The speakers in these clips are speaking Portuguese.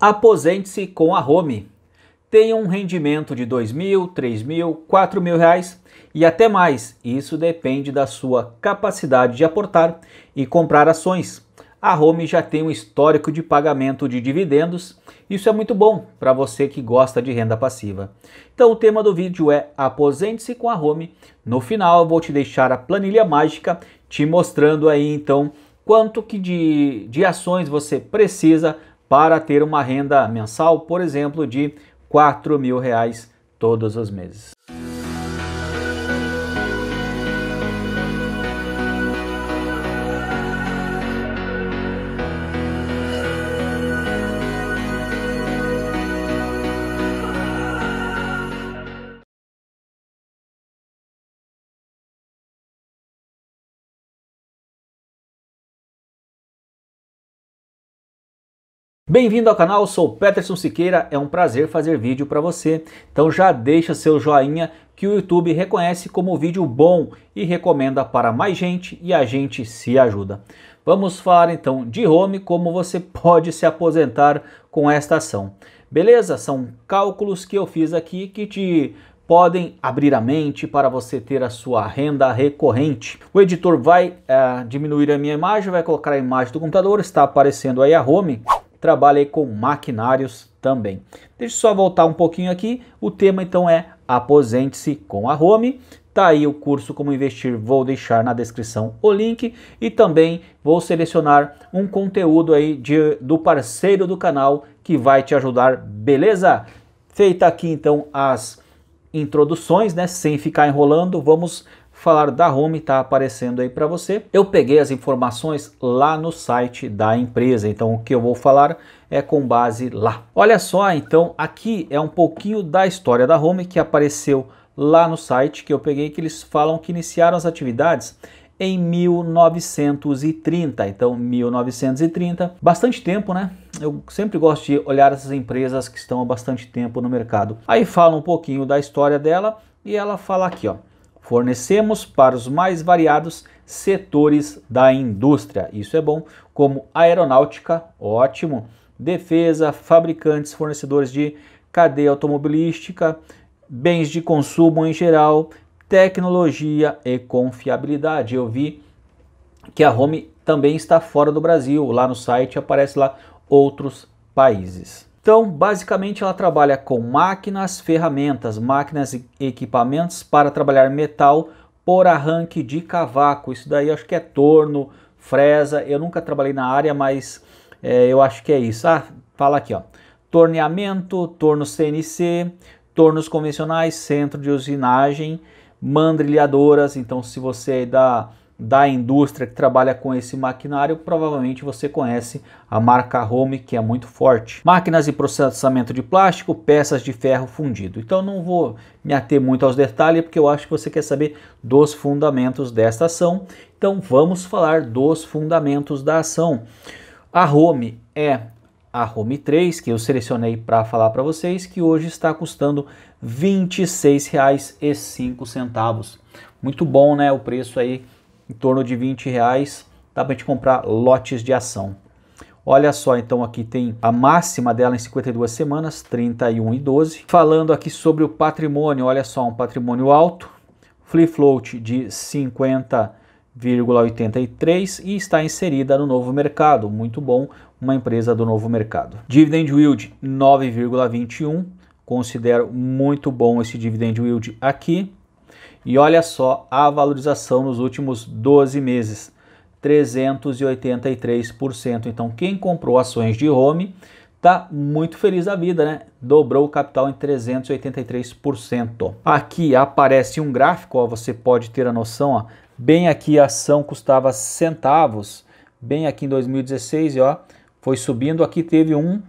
aposente-se com a home. Tenha um rendimento de dois mil, três mil, quatro mil reais e até mais. Isso depende da sua capacidade de aportar e comprar ações. A Home já tem um histórico de pagamento de dividendos. Isso é muito bom para você que gosta de renda passiva. Então o tema do vídeo é aposente-se com a Home. No final eu vou te deixar a planilha mágica te mostrando aí então quanto que de, de ações você precisa para ter uma renda mensal, por exemplo, de R$ 4 mil reais todos os meses. Bem-vindo ao canal, sou Peterson Siqueira, é um prazer fazer vídeo para você. Então já deixa seu joinha que o YouTube reconhece como vídeo bom e recomenda para mais gente e a gente se ajuda. Vamos falar então de home, como você pode se aposentar com esta ação. Beleza? São cálculos que eu fiz aqui que te podem abrir a mente para você ter a sua renda recorrente. O editor vai eh, diminuir a minha imagem, vai colocar a imagem do computador, está aparecendo aí a home trabalha com maquinários também. Deixa eu só voltar um pouquinho aqui. O tema então é Aposente-se com a Home. Tá aí o curso Como Investir, vou deixar na descrição o link e também vou selecionar um conteúdo aí de, do parceiro do canal que vai te ajudar, beleza? Feita aqui então as introduções, né, sem ficar enrolando, vamos falar da Home está aparecendo aí para você. Eu peguei as informações lá no site da empresa, então o que eu vou falar é com base lá. Olha só, então aqui é um pouquinho da história da Home que apareceu lá no site que eu peguei que eles falam que iniciaram as atividades em 1930. Então, 1930, bastante tempo, né? Eu sempre gosto de olhar essas empresas que estão há bastante tempo no mercado. Aí fala um pouquinho da história dela e ela fala aqui, ó. Fornecemos para os mais variados setores da indústria. Isso é bom, como aeronáutica, ótimo, defesa, fabricantes, fornecedores de cadeia automobilística, bens de consumo em geral, tecnologia e confiabilidade. Eu vi que a Home também está fora do Brasil. Lá no site aparece lá outros países. Então, basicamente, ela trabalha com máquinas, ferramentas, máquinas e equipamentos para trabalhar metal por arranque de cavaco. Isso daí acho que é torno, fresa. Eu nunca trabalhei na área, mas é, eu acho que é isso. Ah, fala aqui, ó. Torneamento, torno CNC, tornos convencionais, centro de usinagem, mandrilhadoras. Então, se você é da da indústria que trabalha com esse maquinário, provavelmente você conhece a marca Home, que é muito forte. Máquinas e processamento de plástico, peças de ferro fundido. Então não vou me ater muito aos detalhes, porque eu acho que você quer saber dos fundamentos desta ação. Então vamos falar dos fundamentos da ação. A Home é a Home 3, que eu selecionei para falar para vocês, que hoje está custando R$ 26,05. Muito bom, né, o preço aí em torno de 20 reais, dá para a gente comprar lotes de ação. Olha só, então aqui tem a máxima dela em 52 semanas, 31 e 12. Falando aqui sobre o patrimônio, olha só, um patrimônio alto, free float de 50,83 e está inserida no novo mercado, muito bom, uma empresa do novo mercado. Dividend yield 9,21, considero muito bom esse dividend yield aqui. E olha só a valorização nos últimos 12 meses, 383%. Então, quem comprou ações de home está muito feliz da vida, né? Dobrou o capital em 383%. Aqui aparece um gráfico, ó, você pode ter a noção, ó, bem aqui a ação custava centavos, bem aqui em 2016, ó, foi subindo, aqui teve um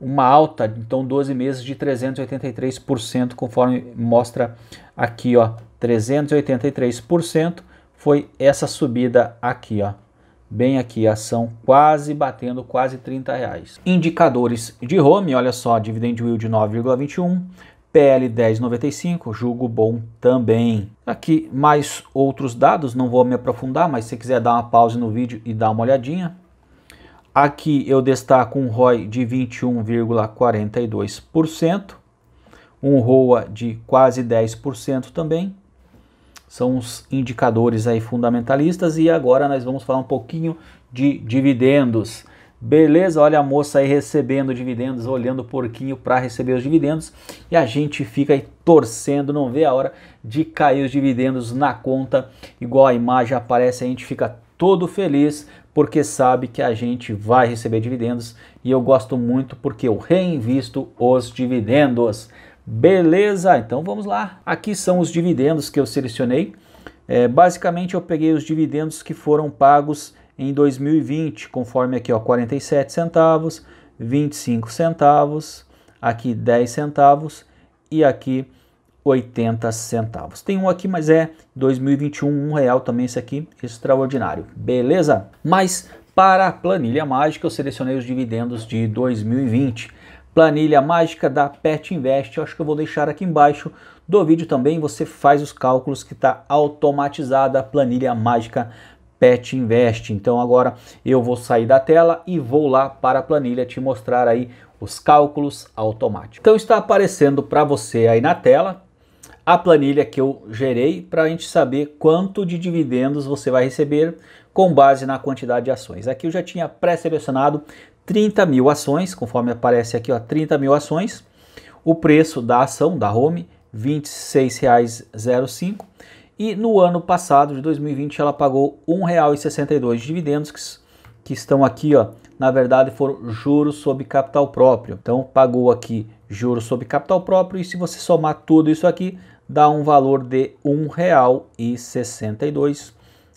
uma alta, então 12 meses de 383%, conforme mostra aqui, ó, 383% foi essa subida aqui, ó. Bem aqui, ação quase batendo quase 30 reais. Indicadores de home, olha só, dividend yield 9,21, PL 1095, julgo bom também. Aqui mais outros dados, não vou me aprofundar, mas se quiser dar uma pausa no vídeo e dar uma olhadinha, Aqui eu destaco um ROI de 21,42%, um ROA de quase 10% também. São os indicadores aí fundamentalistas e agora nós vamos falar um pouquinho de dividendos. Beleza? Olha a moça aí recebendo dividendos, olhando o porquinho para receber os dividendos e a gente fica aí torcendo, não vê a hora de cair os dividendos na conta, igual a imagem aparece, a gente fica todo feliz porque sabe que a gente vai receber dividendos e eu gosto muito porque eu reinvisto os dividendos. Beleza, então vamos lá. Aqui são os dividendos que eu selecionei. É, basicamente eu peguei os dividendos que foram pagos em 2020, conforme aqui ó, 47 centavos, 25 centavos, aqui 10 centavos e aqui 80 centavos. Tem um aqui, mas é 2021, um real também esse aqui, extraordinário. Beleza? Mas para a planilha mágica eu selecionei os dividendos de 2020. Planilha mágica da Pet Invest, eu acho que eu vou deixar aqui embaixo do vídeo também, você faz os cálculos que está automatizada a planilha mágica Pet Invest. Então agora eu vou sair da tela e vou lá para a planilha te mostrar aí os cálculos automáticos. Então está aparecendo para você aí na tela a planilha que eu gerei para a gente saber quanto de dividendos você vai receber com base na quantidade de ações. Aqui eu já tinha pré-selecionado 30 mil ações, conforme aparece aqui, ó, 30 mil ações. O preço da ação da Home, R$ 26,05. E no ano passado, de 2020, ela pagou R$ 1,62 de dividendos, que, que estão aqui, ó, na verdade foram juros sobre capital próprio. Então pagou aqui juros sobre capital próprio e se você somar tudo isso aqui, dá um valor de R$ 1,62.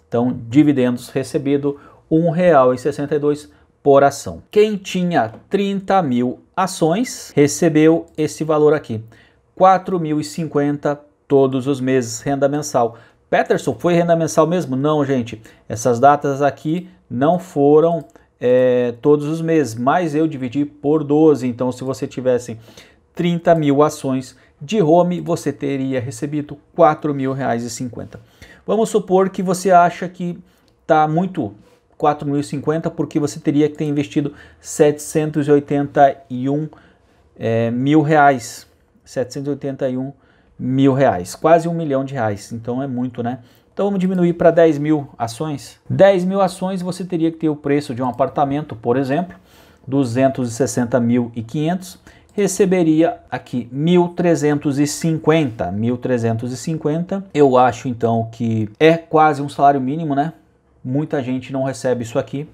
Então, dividendos recebido R$ 1,62 por ação. Quem tinha 30 mil ações recebeu esse valor aqui, 4.050 todos os meses, renda mensal. Peterson, foi renda mensal mesmo? Não, gente. Essas datas aqui não foram é, todos os meses, mas eu dividi por 12. Então, se você tivesse 30 mil ações de home, você teria recebido R$ 4.050. Vamos supor que você acha que está muito 4.050, porque você teria que ter investido 781 é, eh, mil reais. 781 mil reais, quase um milhão de reais, então é muito, né? Então vamos diminuir para 10 mil ações. 10 mil ações você teria que ter o preço de um apartamento, por exemplo, 260.500 receberia aqui 1.350. 1.350, eu acho então que é quase um salário mínimo, né? Muita gente não recebe isso aqui.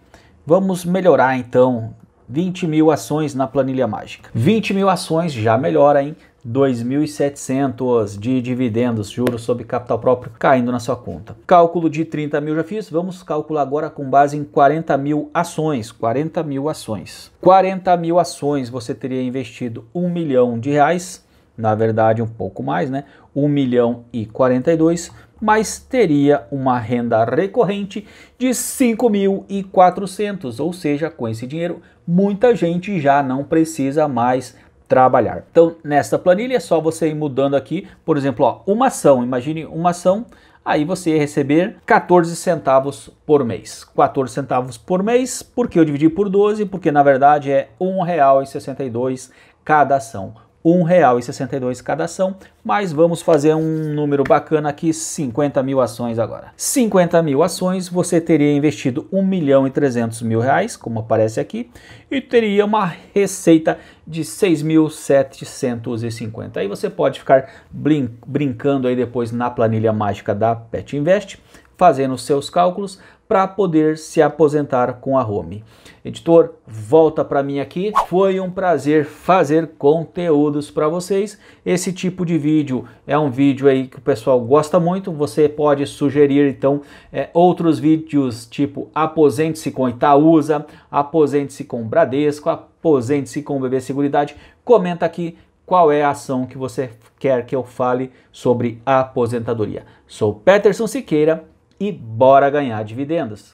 Vamos melhorar então 20 mil ações na planilha mágica. 20 mil ações já melhora, hein? 2.700 de dividendos, juros sobre capital próprio, caindo na sua conta. Cálculo de 30 mil já fiz, vamos calcular agora com base em 40 mil ações, 40 mil ações. 40 mil ações você teria investido 1 milhão de reais, na verdade um pouco mais, né? 1 milhão e 42, mas teria uma renda recorrente de 5.400, ou seja, com esse dinheiro muita gente já não precisa mais trabalhar. Então, nesta planilha é só você ir mudando aqui, por exemplo, ó, uma ação, imagine uma ação, aí você ia receber 14 centavos por mês. 14 centavos por mês, porque eu dividi por 12, porque na verdade é R$1,62 cada ação. 1,62 cada ação, mas vamos fazer um número bacana aqui, 50 mil ações agora. 50 mil ações, você teria investido 1 milhão e 300 mil reais, como aparece aqui, e teria uma receita de 6.750. Aí você pode ficar brin brincando aí depois na planilha mágica da Pet Invest, fazendo seus cálculos para poder se aposentar com a Home. Editor, volta para mim aqui. Foi um prazer fazer conteúdos para vocês. Esse tipo de vídeo é um vídeo aí que o pessoal gosta muito. Você pode sugerir então é, outros vídeos tipo aposente-se com Itaúsa, aposente-se com Bradesco, aposente-se com BB Seguridade. Comenta aqui qual é a ação que você quer que eu fale sobre aposentadoria. Sou Peterson Siqueira e bora ganhar dividendos.